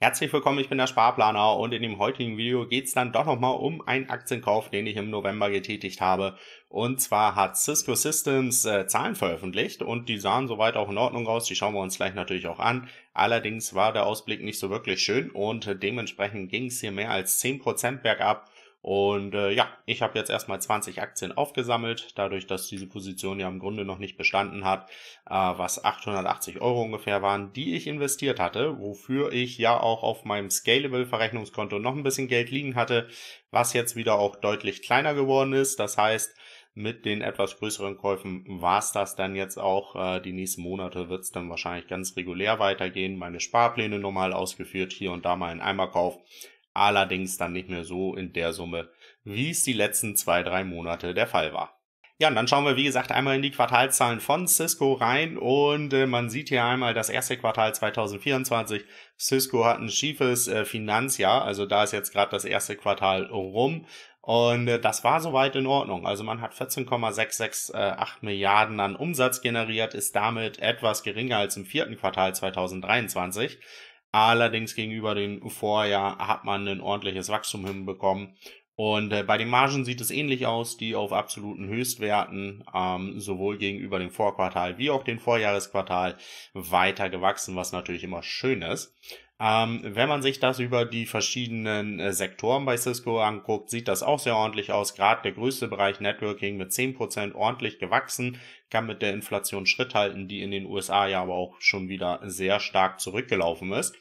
Herzlich willkommen, ich bin der Sparplaner und in dem heutigen Video geht es dann doch nochmal um einen Aktienkauf, den ich im November getätigt habe. Und zwar hat Cisco Systems äh, Zahlen veröffentlicht und die sahen soweit auch in Ordnung aus. Die schauen wir uns gleich natürlich auch an. Allerdings war der Ausblick nicht so wirklich schön und dementsprechend ging es hier mehr als 10% bergab und äh, ja, ich habe jetzt erstmal 20 Aktien aufgesammelt, dadurch, dass diese Position ja im Grunde noch nicht bestanden hat, äh, was 880 Euro ungefähr waren, die ich investiert hatte, wofür ich ja auch auf meinem Scalable-Verrechnungskonto noch ein bisschen Geld liegen hatte, was jetzt wieder auch deutlich kleiner geworden ist. Das heißt, mit den etwas größeren Käufen war es das dann jetzt auch. Äh, die nächsten Monate wird es dann wahrscheinlich ganz regulär weitergehen. Meine Sparpläne normal ausgeführt, hier und da mal ein Eimerkauf allerdings dann nicht mehr so in der Summe, wie es die letzten zwei, drei Monate der Fall war. Ja, und dann schauen wir, wie gesagt, einmal in die Quartalzahlen von Cisco rein und äh, man sieht hier einmal das erste Quartal 2024. Cisco hat ein schiefes äh, Finanzjahr, also da ist jetzt gerade das erste Quartal rum und äh, das war soweit in Ordnung. Also man hat 14,668 äh, Milliarden an Umsatz generiert, ist damit etwas geringer als im vierten Quartal 2023. Allerdings gegenüber dem Vorjahr hat man ein ordentliches Wachstum hinbekommen und äh, bei den Margen sieht es ähnlich aus, die auf absoluten Höchstwerten ähm, sowohl gegenüber dem Vorquartal wie auch dem Vorjahresquartal weiter gewachsen, was natürlich immer schön ist. Ähm, wenn man sich das über die verschiedenen äh, Sektoren bei Cisco anguckt, sieht das auch sehr ordentlich aus. Gerade der größte Bereich Networking mit 10% ordentlich gewachsen, kann mit der Inflation Schritt halten, die in den USA ja aber auch schon wieder sehr stark zurückgelaufen ist.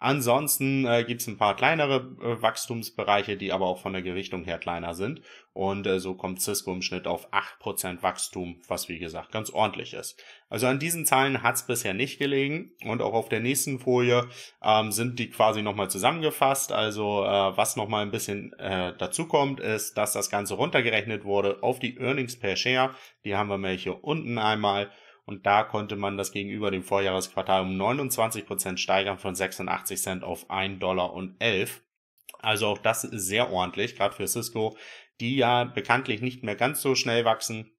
Ansonsten äh, gibt es ein paar kleinere äh, Wachstumsbereiche, die aber auch von der Gewichtung her kleiner sind. Und äh, so kommt Cisco im Schnitt auf 8% Wachstum, was wie gesagt ganz ordentlich ist. Also an diesen Zahlen hat es bisher nicht gelegen. Und auch auf der nächsten Folie ähm, sind die quasi nochmal zusammengefasst. Also äh, was nochmal ein bisschen äh, dazu kommt, ist, dass das Ganze runtergerechnet wurde auf die Earnings per Share. Die haben wir mal hier unten einmal und da konnte man das gegenüber dem Vorjahresquartal um 29 Prozent steigern von 86 Cent auf 1 Dollar und 11. Also auch das ist sehr ordentlich, gerade für Cisco, die ja bekanntlich nicht mehr ganz so schnell wachsen,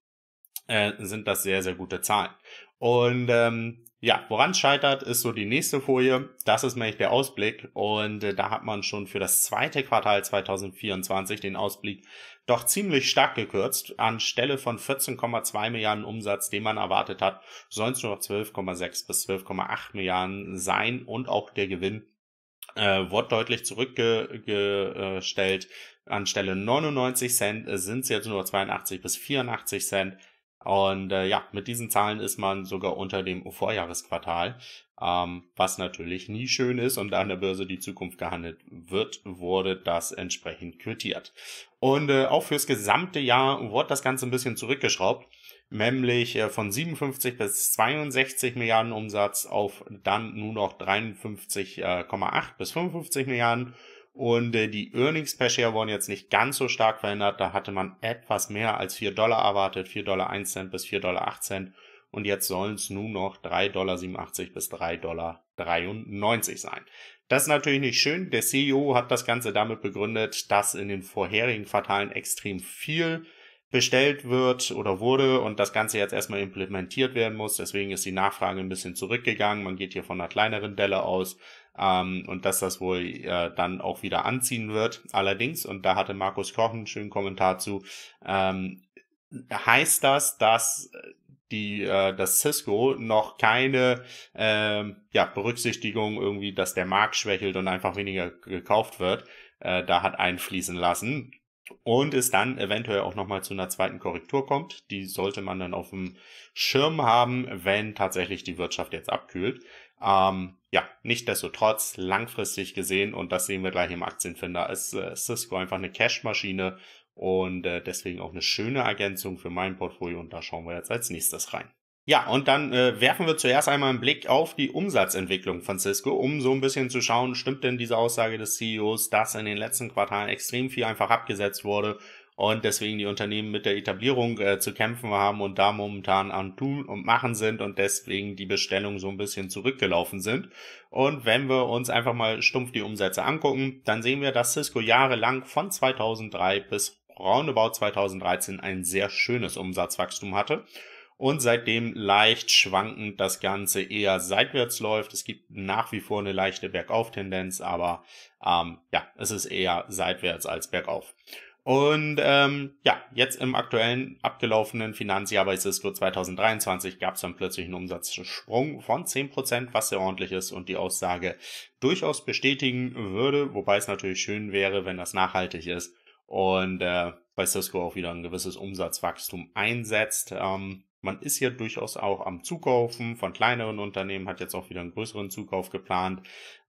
äh, sind das sehr, sehr gute Zahlen. Und ähm, ja, woran scheitert, ist so die nächste Folie. Das ist nämlich der Ausblick. Und äh, da hat man schon für das zweite Quartal 2024 den Ausblick doch ziemlich stark gekürzt. Anstelle von 14,2 Milliarden Umsatz, den man erwartet hat, sollen es nur noch 12,6 bis 12,8 Milliarden sein und auch der Gewinn äh, wurde deutlich zurückgestellt. Anstelle 99 Cent sind es jetzt nur 82 bis 84 Cent. Und äh, ja, mit diesen Zahlen ist man sogar unter dem Vorjahresquartal, ähm, was natürlich nie schön ist und an der Börse die Zukunft gehandelt wird, wurde das entsprechend quittiert. Und äh, auch fürs gesamte Jahr wurde das Ganze ein bisschen zurückgeschraubt, nämlich äh, von 57 bis 62 Milliarden Umsatz auf dann nur noch 53,8 äh, bis 55 Milliarden und äh, die Earnings per Share wurden jetzt nicht ganz so stark verändert. Da hatte man etwas mehr als 4 Dollar erwartet, 4 Dollar 1 Cent bis 4 Dollar 8 Cent. Und jetzt sollen es nun noch 3 Dollar 87 bis 3 Dollar 93 sein. Das ist natürlich nicht schön. Der CEO hat das Ganze damit begründet, dass in den vorherigen Quartalen extrem viel bestellt wird oder wurde und das Ganze jetzt erstmal implementiert werden muss. Deswegen ist die Nachfrage ein bisschen zurückgegangen. Man geht hier von einer kleineren Delle aus ähm, und dass das wohl äh, dann auch wieder anziehen wird. Allerdings, und da hatte Markus Koch einen schönen Kommentar zu, ähm, heißt das, dass äh, die äh, dass Cisco noch keine äh, ja, Berücksichtigung irgendwie, dass der Markt schwächelt und einfach weniger gekauft wird, äh, da hat einfließen lassen und es dann eventuell auch nochmal zu einer zweiten Korrektur kommt. Die sollte man dann auf dem Schirm haben, wenn tatsächlich die Wirtschaft jetzt abkühlt. Ähm, ja, nichtdestotrotz, langfristig gesehen, und das sehen wir gleich im Aktienfinder, ist äh, Cisco einfach eine Cash-Maschine und äh, deswegen auch eine schöne Ergänzung für mein Portfolio und da schauen wir jetzt als nächstes rein. Ja, und dann äh, werfen wir zuerst einmal einen Blick auf die Umsatzentwicklung von Cisco, um so ein bisschen zu schauen, stimmt denn diese Aussage des CEOs, dass in den letzten Quartalen extrem viel einfach abgesetzt wurde und deswegen die Unternehmen mit der Etablierung äh, zu kämpfen haben und da momentan am Tun und Machen sind und deswegen die Bestellungen so ein bisschen zurückgelaufen sind. Und wenn wir uns einfach mal stumpf die Umsätze angucken, dann sehen wir, dass Cisco jahrelang von 2003 bis roundabout 2013 ein sehr schönes Umsatzwachstum hatte und seitdem leicht schwankend das Ganze eher seitwärts läuft. Es gibt nach wie vor eine leichte Bergauf-Tendenz, aber ähm, ja, es ist eher seitwärts als bergauf. Und ähm, ja, jetzt im aktuellen abgelaufenen Finanzjahr bei Cisco 2023 gab es dann plötzlich einen Umsatzsprung von 10%, was sehr ordentlich ist und die Aussage durchaus bestätigen würde, wobei es natürlich schön wäre, wenn das nachhaltig ist und äh, bei Cisco auch wieder ein gewisses Umsatzwachstum einsetzt. Ähm, man ist hier durchaus auch am Zukaufen von kleineren Unternehmen, hat jetzt auch wieder einen größeren Zukauf geplant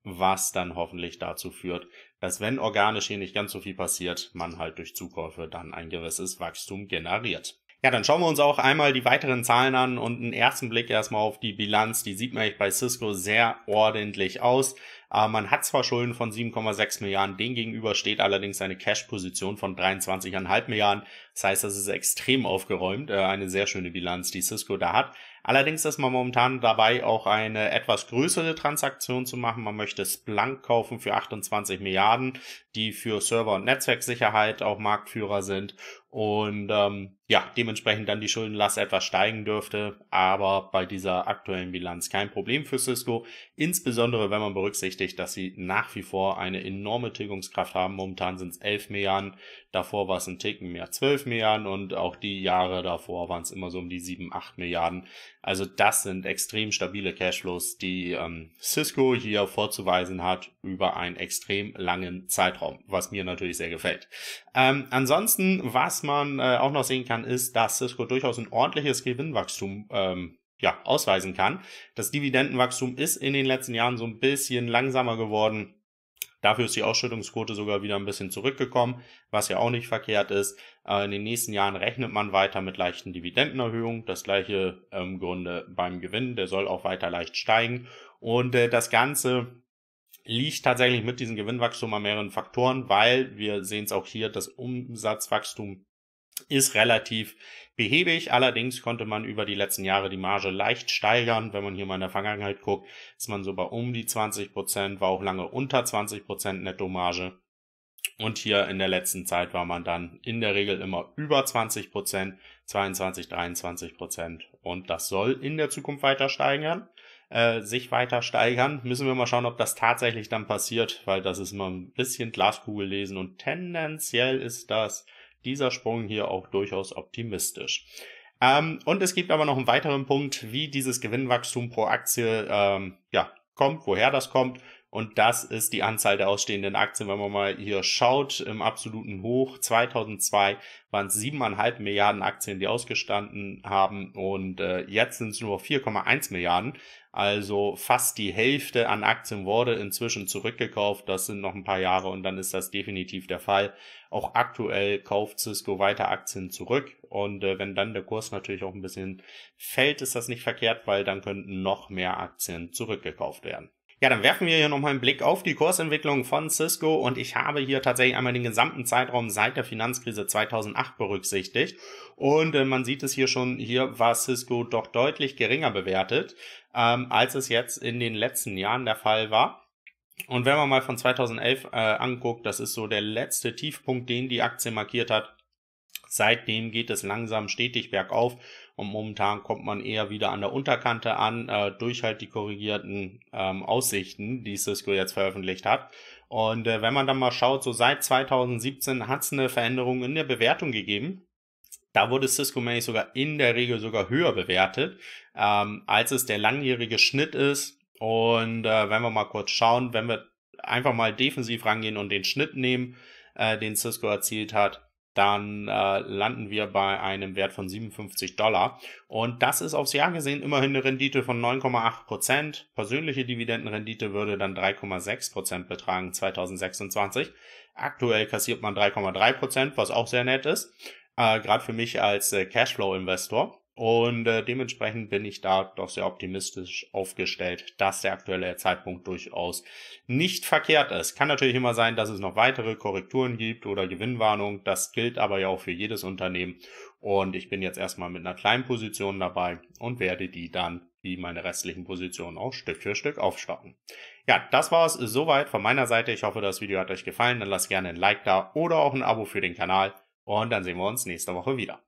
was dann hoffentlich dazu führt, dass wenn organisch hier nicht ganz so viel passiert, man halt durch Zukäufe dann ein gewisses Wachstum generiert. Ja, dann schauen wir uns auch einmal die weiteren Zahlen an und einen ersten Blick erstmal auf die Bilanz. Die sieht man bei Cisco sehr ordentlich aus. Aber äh, man hat zwar Schulden von 7,6 Milliarden, dem gegenüber steht allerdings eine Cash-Position von 23,5 Milliarden. Das heißt, das ist extrem aufgeräumt. Äh, eine sehr schöne Bilanz, die Cisco da hat. Allerdings ist man momentan dabei, auch eine etwas größere Transaktion zu machen. Man möchte Splunk kaufen für 28 Milliarden, die für Server- und Netzwerksicherheit auch Marktführer sind. Und ähm, ja, dementsprechend dann die Schuldenlast etwas steigen dürfte. Aber bei dieser aktuellen Bilanz kein Problem für Cisco. Insbesondere wenn man berücksichtigt, wichtig, dass sie nach wie vor eine enorme Tilgungskraft haben. Momentan sind es 11 Milliarden, davor war es ein Ticken mehr 12 Milliarden und auch die Jahre davor waren es immer so um die 7, 8 Milliarden. Also das sind extrem stabile Cashflows, die ähm, Cisco hier vorzuweisen hat über einen extrem langen Zeitraum, was mir natürlich sehr gefällt. Ähm, ansonsten, was man äh, auch noch sehen kann, ist, dass Cisco durchaus ein ordentliches Gewinnwachstum ähm, ja, ausweisen kann. Das Dividendenwachstum ist in den letzten Jahren so ein bisschen langsamer geworden. Dafür ist die Ausschüttungsquote sogar wieder ein bisschen zurückgekommen, was ja auch nicht verkehrt ist. Äh, in den nächsten Jahren rechnet man weiter mit leichten Dividendenerhöhungen. Das gleiche äh, im Grunde beim Gewinn. Der soll auch weiter leicht steigen. Und äh, das Ganze liegt tatsächlich mit diesem Gewinnwachstum an mehreren Faktoren, weil wir sehen es auch hier, das Umsatzwachstum ist relativ behäbig. Allerdings konnte man über die letzten Jahre die Marge leicht steigern. Wenn man hier mal in der Vergangenheit guckt, ist man so bei um die 20 Prozent, war auch lange unter 20 Prozent Nettomarge. Und hier in der letzten Zeit war man dann in der Regel immer über 20 Prozent, 22, 23 Prozent. Und das soll in der Zukunft weiter steigern, äh, sich weiter steigern. Müssen wir mal schauen, ob das tatsächlich dann passiert, weil das ist immer ein bisschen Glaskugel lesen und tendenziell ist das dieser Sprung hier auch durchaus optimistisch. Ähm, und es gibt aber noch einen weiteren Punkt, wie dieses Gewinnwachstum pro Aktie ähm, ja, kommt, woher das kommt. Und das ist die Anzahl der ausstehenden Aktien. Wenn man mal hier schaut, im absoluten Hoch 2002 waren es siebeneinhalb Milliarden Aktien, die ausgestanden haben. Und äh, jetzt sind es nur 4,1 Milliarden. Also fast die Hälfte an Aktien wurde inzwischen zurückgekauft. Das sind noch ein paar Jahre und dann ist das definitiv der Fall. Auch aktuell kauft Cisco weiter Aktien zurück. Und äh, wenn dann der Kurs natürlich auch ein bisschen fällt, ist das nicht verkehrt, weil dann könnten noch mehr Aktien zurückgekauft werden. Ja, dann werfen wir hier nochmal einen Blick auf die Kursentwicklung von Cisco und ich habe hier tatsächlich einmal den gesamten Zeitraum seit der Finanzkrise 2008 berücksichtigt und äh, man sieht es hier schon, hier war Cisco doch deutlich geringer bewertet, ähm, als es jetzt in den letzten Jahren der Fall war. Und wenn man mal von 2011 äh, anguckt, das ist so der letzte Tiefpunkt, den die Aktie markiert hat, Seitdem geht es langsam stetig bergauf und momentan kommt man eher wieder an der Unterkante an, äh, durch halt die korrigierten ähm, Aussichten, die Cisco jetzt veröffentlicht hat. Und äh, wenn man dann mal schaut, so seit 2017 hat es eine Veränderung in der Bewertung gegeben. Da wurde Cisco Money sogar in der Regel sogar höher bewertet, ähm, als es der langjährige Schnitt ist. Und äh, wenn wir mal kurz schauen, wenn wir einfach mal defensiv rangehen und den Schnitt nehmen, äh, den Cisco erzielt hat, dann äh, landen wir bei einem Wert von 57 Dollar. Und das ist aufs Jahr gesehen immerhin eine Rendite von 9,8 Prozent. Persönliche Dividendenrendite würde dann 3,6 Prozent betragen 2026. Aktuell kassiert man 3,3 Prozent, was auch sehr nett ist. Äh, Gerade für mich als äh, Cashflow-Investor. Und äh, dementsprechend bin ich da doch sehr optimistisch aufgestellt, dass der aktuelle Zeitpunkt durchaus nicht verkehrt ist. Kann natürlich immer sein, dass es noch weitere Korrekturen gibt oder Gewinnwarnungen. Das gilt aber ja auch für jedes Unternehmen. Und ich bin jetzt erstmal mit einer kleinen Position dabei und werde die dann, wie meine restlichen Positionen, auch Stück für Stück aufstocken. Ja, das war es soweit von meiner Seite. Ich hoffe, das Video hat euch gefallen. Dann lasst gerne ein Like da oder auch ein Abo für den Kanal. Und dann sehen wir uns nächste Woche wieder.